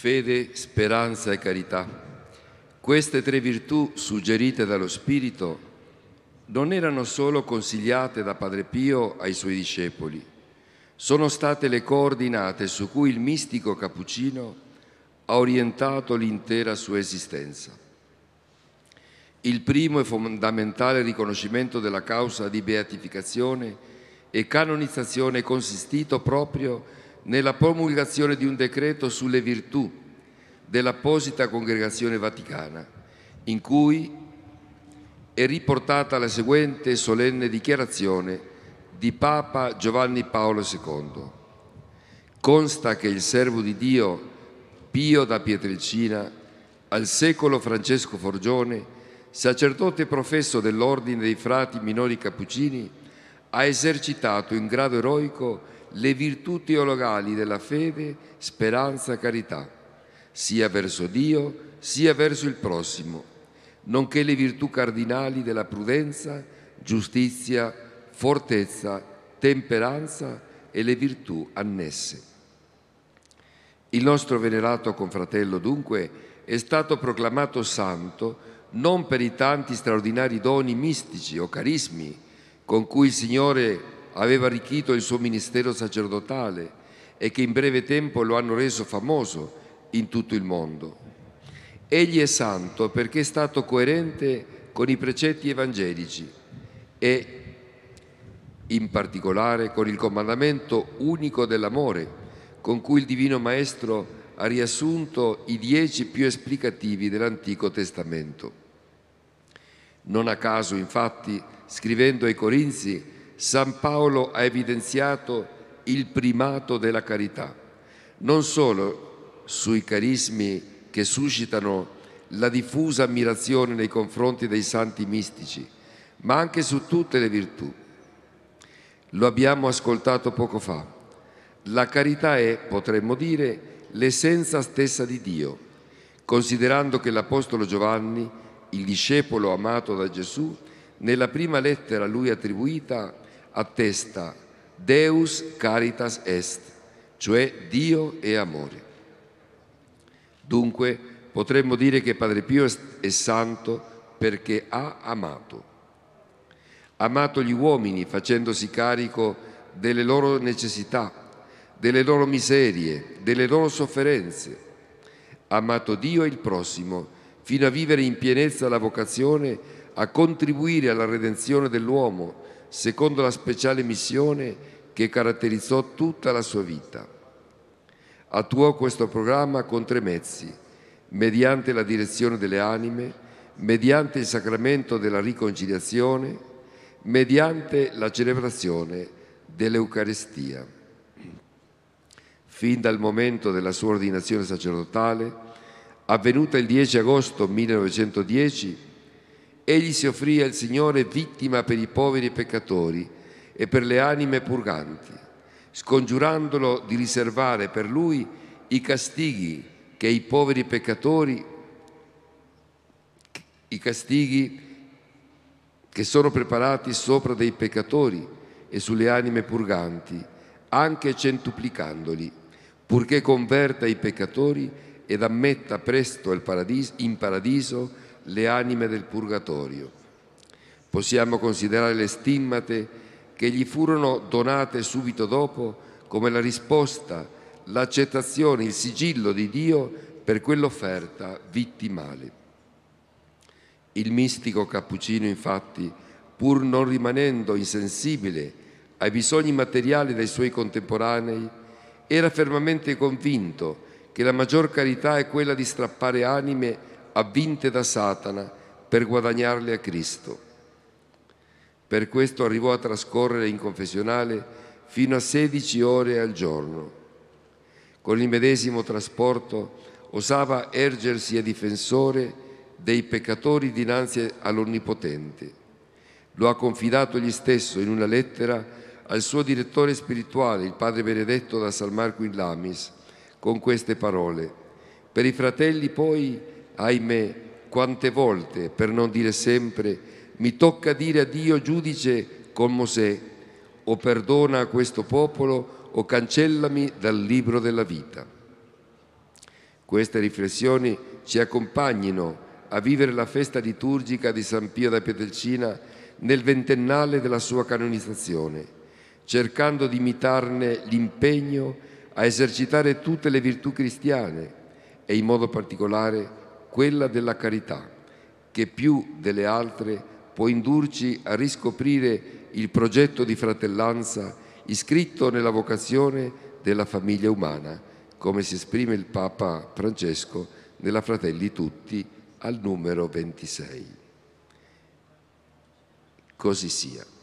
fede, speranza e carità. Queste tre virtù suggerite dallo Spirito non erano solo consigliate da Padre Pio ai suoi discepoli, sono state le coordinate su cui il mistico cappuccino ha orientato l'intera sua esistenza. Il primo e fondamentale riconoscimento della causa di beatificazione e canonizzazione è consistito proprio nella promulgazione di un decreto sulle virtù dell'apposita congregazione vaticana, in cui è riportata la seguente solenne dichiarazione di Papa Giovanni Paolo II. Consta che il servo di Dio Pio da Pietrelcina, al secolo Francesco Forgione, sacerdote professo dell'Ordine dei Frati Minori Cappuccini, ha esercitato in grado eroico le virtù teologali della fede, speranza, carità, sia verso Dio sia verso il prossimo, nonché le virtù cardinali della prudenza, giustizia, fortezza, temperanza e le virtù annesse. Il nostro venerato confratello dunque è stato proclamato santo non per i tanti straordinari doni mistici o carismi con cui il Signore aveva arricchito il suo ministero sacerdotale e che in breve tempo lo hanno reso famoso in tutto il mondo. Egli è santo perché è stato coerente con i precetti evangelici e in particolare con il comandamento unico dell'amore, con cui il Divino Maestro ha riassunto i dieci più esplicativi dell'Antico Testamento. Non a caso, infatti, scrivendo ai Corinzi, San Paolo ha evidenziato il primato della carità, non solo sui carismi che suscitano la diffusa ammirazione nei confronti dei santi mistici, ma anche su tutte le virtù. Lo abbiamo ascoltato poco fa. La carità è, potremmo dire, l'essenza stessa di Dio, considerando che l'Apostolo Giovanni, il discepolo amato da Gesù, nella prima lettera a lui attribuita, attesta Deus caritas est, cioè Dio è amore. Dunque potremmo dire che Padre Pio è santo perché ha amato. Ha amato gli uomini facendosi carico delle loro necessità, delle loro miserie, delle loro sofferenze. Ha amato Dio e il prossimo fino a vivere in pienezza la vocazione a contribuire alla redenzione dell'uomo secondo la speciale missione che caratterizzò tutta la sua vita. Attuò questo programma con tre mezzi, mediante la direzione delle anime, mediante il sacramento della riconciliazione, mediante la celebrazione dell'Eucarestia. Fin dal momento della sua ordinazione sacerdotale, avvenuta il 10 agosto 1910, Egli si offrì al Signore vittima per i poveri peccatori e per le anime purganti, scongiurandolo di riservare per lui i castighi che i poveri peccatori, i castighi che sono preparati sopra dei peccatori e sulle anime purganti, anche centuplicandoli, purché converta i peccatori ed ammetta presto in paradiso le anime del purgatorio. Possiamo considerare le stimmate che gli furono donate subito dopo come la risposta, l'accettazione, il sigillo di Dio per quell'offerta vittimale. Il mistico cappuccino, infatti, pur non rimanendo insensibile ai bisogni materiali dei suoi contemporanei, era fermamente convinto che la maggior carità è quella di strappare anime avvinte da Satana per guadagnarle a Cristo. Per questo arrivò a trascorrere in confessionale fino a 16 ore al giorno. Con il medesimo trasporto osava ergersi a difensore dei peccatori dinanzi all'Onnipotente. Lo ha confidato egli stesso in una lettera al suo direttore spirituale, il padre Benedetto da San Marco in Lamis, con queste parole. Per i fratelli poi ahimè, quante volte, per non dire sempre, mi tocca dire a Dio giudice con Mosè, o perdona a questo popolo o cancellami dal libro della vita. Queste riflessioni ci accompagnino a vivere la festa liturgica di San Pio da Pietrelcina nel ventennale della sua canonizzazione, cercando di imitarne l'impegno a esercitare tutte le virtù cristiane e in modo particolare quella della carità, che più delle altre può indurci a riscoprire il progetto di fratellanza iscritto nella vocazione della famiglia umana, come si esprime il Papa Francesco nella Fratelli Tutti al numero 26. Così sia.